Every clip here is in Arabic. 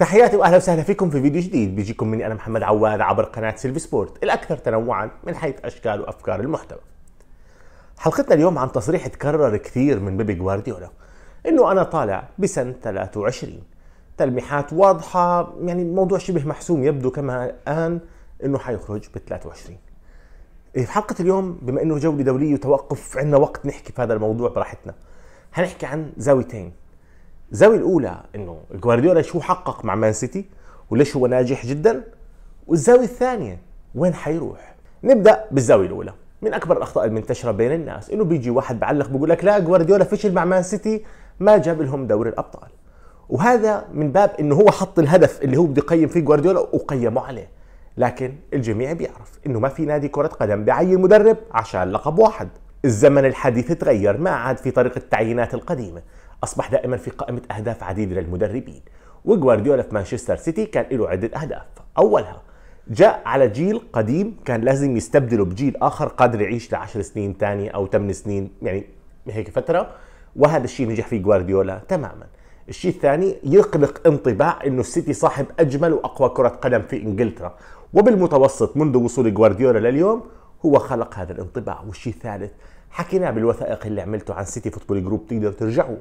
تحياتي واهلا وسهلا فيكم في فيديو جديد بيجيكم مني انا محمد عواد عبر قناه سيلفي سبورت الاكثر تنوعا من حيث اشكال وافكار المحتوى. حلقتنا اليوم عن تصريح تكرر كثير من بيبي جوارديولا انه انا طالع بسنه 23 تلميحات واضحه يعني موضوع شبه محسوم يبدو كما الان انه حيخرج ب 23. إيه، في حلقه اليوم بما انه جوله دوليه وتوقف عندنا وقت نحكي في هذا الموضوع براحتنا. حنحكي عن زاويتين الزاويه الاولى انه جوارديولا شو حقق مع مان سيتي وليش هو ناجح جدا والزاويه الثانيه وين حيروح نبدا بالزاويه الاولى من اكبر الاخطاء المنتشره بين الناس انه بيجي واحد بعلق بيقول لك لا جوارديولا فشل مع مان سيتي ما جاب لهم دوري الابطال وهذا من باب انه هو حط الهدف اللي هو بده يقيم فيه جوارديولا وقيمه عليه لكن الجميع بيعرف انه ما في نادي كره قدم بيعين مدرب عشان لقب واحد الزمن الحديث تغير ما عاد في طريقة التعيينات القديمة أصبح دائما في قائمة أهداف عديدة للمدربين وغوارديولا في مانشستر سيتي كان له عدة أهداف أولها جاء على جيل قديم كان لازم يستبدله بجيل آخر قادر يعيش لعشر سنين تانية أو 8 سنين يعني هيك فترة وهذا الشيء نجح فيه غوارديولا تماما الشيء الثاني يخلق انطباع انه السيتي صاحب اجمل واقوى كره قدم في انجلترا وبالمتوسط منذ وصول غوارديولا لليوم هو خلق هذا الانطباع والشيء الثالث حكينا بالوثائق اللي عملته عن سيتي فوتبول جروب تقدر ترجعوا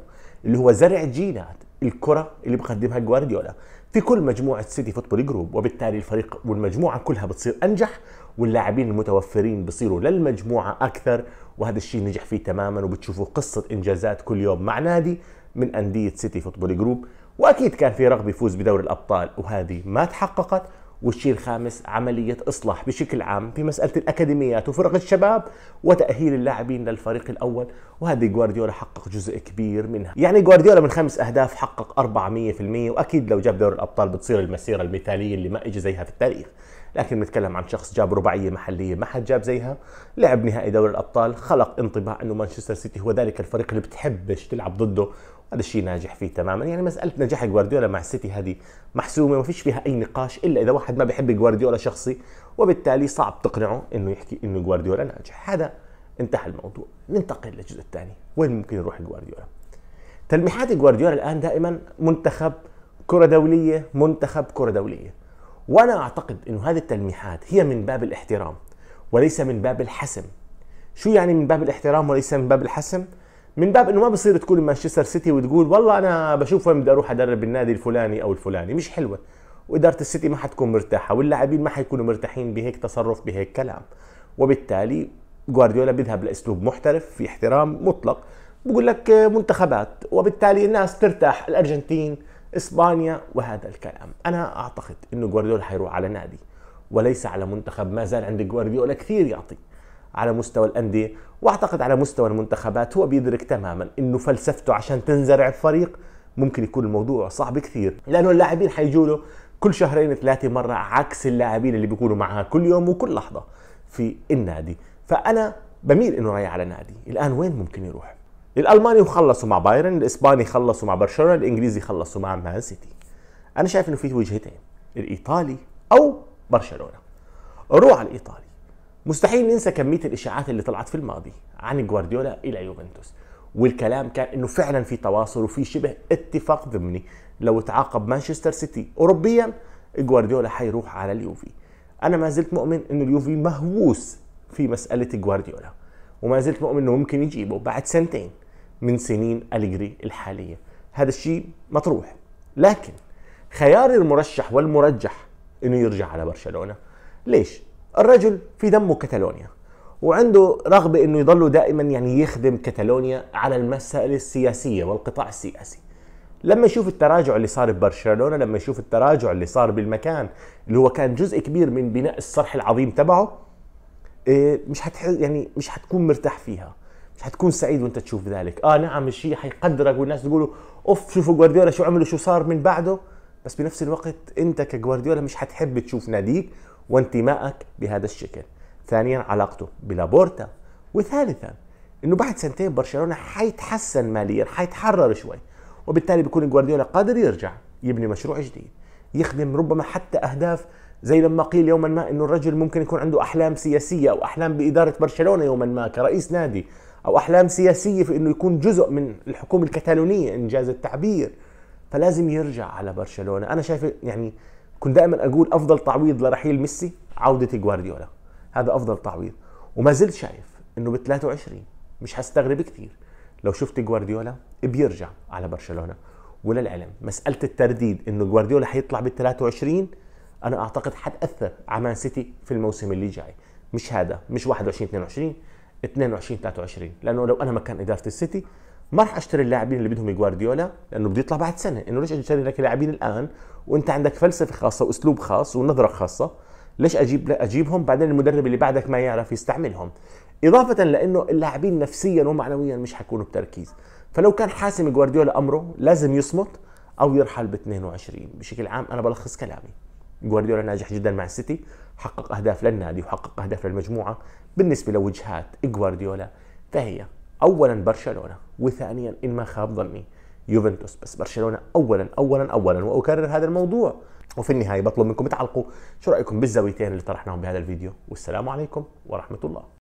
اللي هو زرع جينات الكره اللي بقدمها جوارديولا في كل مجموعه سيتي فوتبول جروب وبالتالي الفريق والمجموعه كلها بتصير انجح واللاعبين المتوفرين بصيروا للمجموعه اكثر وهذا الشيء نجح فيه تماما وبتشوفوا قصه انجازات كل يوم مع نادي من انديه سيتي فوتبول جروب واكيد كان في رغبه يفوز بدوري الابطال وهذه ما تحققت والشيء الخامس عملية إصلاح بشكل عام في مسألة الأكاديميات وفرق الشباب وتأهيل اللاعبين للفريق الأول وهذه جوارديولا حقق جزء كبير منها يعني جوارديولا من خمس أهداف حقق 400% وأكيد لو جاب دور الأبطال بتصير المسيرة المثالية اللي ما إجي زيها في التاريخ لكن بنتكلم عن شخص جاب رباعيه محليه ما حد جاب زيها لعب نهائي دوري الابطال خلق انطباع انه مانشستر سيتي هو ذلك الفريق اللي بتحبش تلعب ضده هذا الشيء ناجح فيه تماما يعني مساله نجاح جوارديولا مع السيتي هذه محسومه ما فيش فيها اي نقاش الا اذا واحد ما بيحب جوارديولا شخصي وبالتالي صعب تقنعه انه يحكي انه جوارديولا ناجح هذا انتهى الموضوع ننتقل للجزء الثاني وين ممكن يروح جوارديولا تلميحات جوارديولا الان دائما منتخب كره دوليه منتخب كره دوليه وانا اعتقد انه هذه التلميحات هي من باب الاحترام وليس من باب الحسم شو يعني من باب الاحترام وليس من باب الحسم من باب انه ما بصير تكون مانشستر سيتي وتقول والله انا بشوف وين بدي اروح ادرب النادي الفلاني او الفلاني مش حلوه واداره السيتي ما حتكون مرتاحه واللاعبين ما حيكونوا مرتاحين بهيك تصرف بهيك كلام وبالتالي جوارديولا بيذهب لاسلوب محترف في احترام مطلق بقول لك منتخبات وبالتالي الناس ترتاح الارجنتين اسبانيا وهذا الكلام انا اعتقد انه جوارديولا حيروح على نادي وليس على منتخب ما زال عند جوارديولا كثير يعطي على مستوى الانديه واعتقد على مستوى المنتخبات هو بيدرك تماما انه فلسفته عشان تنزرع الفريق ممكن يكون الموضوع صعب كثير لانه اللاعبين حيجوا له كل شهرين ثلاثه مره عكس اللاعبين اللي بيكونوا معها كل يوم وكل لحظه في النادي فانا بميل انه رايح على نادي الان وين ممكن يروح الالماني خلصوا مع بايرن الاسباني خلصوا مع برشلونه الانجليزي خلصوا مع مان سيتي انا شايف انه في وجهتين الايطالي او برشلونه روح على الايطالي مستحيل ننسى كميه الاشاعات اللي طلعت في الماضي عن جوارديولا الى يوفنتوس والكلام كان انه فعلا في تواصل وفي شبه اتفاق ضمني لو تعاقب مانشستر سيتي اوروبيا جوارديولا حيروح على اليوفي انا ما زلت مؤمن انه اليوفي مهووس في مساله جوارديولا وما زلت مؤمن انه ممكن يجيبه بعد سنتين من سنين اليجري الحاليه هذا الشيء مطروح لكن خيار المرشح والمرجح انه يرجع على برشلونه ليش الرجل في دمه كتالونيا وعنده رغبة انه يضل دائما يعني يخدم كتالونيا على المسائل السياسية والقطاع السياسي لما يشوف التراجع اللي صار ببرشلونة لما يشوف التراجع اللي صار بالمكان اللي هو كان جزء كبير من بناء الصرح العظيم تبعه إيه، مش هتحس يعني مش هتكون مرتاح فيها مش هتكون سعيد وانت تشوف ذلك اه نعم الشيء حيقدرك والناس تقولوا اوف شوفوا جوارديولا شو عمل وشو صار من بعده بس بنفس الوقت انت كجوارديولا مش هتحب تشوف ناديك وانتمائك بهذا الشكل ثانيا علاقته بلابورتا وثالثا انه بعد سنتين برشلونه حيتحسن ماليا حيتحرر شوي وبالتالي بيكون جوارديولا قادر يرجع يبني مشروع جديد يخدم ربما حتى اهداف زي لما قيل يوما ما انه الرجل ممكن يكون عنده احلام سياسيه او احلام باداره برشلونه يوما ما كرئيس نادي او احلام سياسيه في انه يكون جزء من الحكومه الكتالونيه انجاز التعبير فلازم يرجع على برشلونه انا شايف يعني كنت دائما اقول افضل تعويض لرحيل ميسي عوده جوارديولا هذا افضل تعويض وما زلت شايف انه ب 23 مش حستغرب كثير لو شفت جوارديولا بيرجع على برشلونه وللعلم مساله الترديد انه جوارديولا حيطلع بال 23 انا اعتقد حتاثر على مان سيتي في الموسم اللي جاي مش هذا مش 21 22 22 23 لانه لو انا مكان اداره السيتي ما راح اشتري اللاعبين اللي بدهم جوارديولا لانه بده يطلع بعد سنه انه ليش اشتري لك لاعبين الان وانت عندك فلسفه خاصه واسلوب خاص ونظره خاصه ليش اجيب لا اجيبهم بعدين المدرب اللي بعدك ما يعرف يستعملهم اضافه لانه اللاعبين نفسيا ومعنويا مش حيكونوا بتركيز فلو كان حاسم جوارديولا امره لازم يصمت او يرحل ب 22 بشكل عام انا بلخص كلامي جوارديولا ناجح جدا مع السيتي حقق اهداف للنادي وحقق اهداف للمجموعه بالنسبه لوجهات جوارديولا فهي اولا برشلونه وثانيا ان ما خاب ظني يوفنتوس بس برشلونه اولا اولا اولا واكرر هذا الموضوع وفي النهايه بطلب منكم تعلقوا شو رايكم بالزاويتين اللي طرحناهم بهذا الفيديو والسلام عليكم ورحمه الله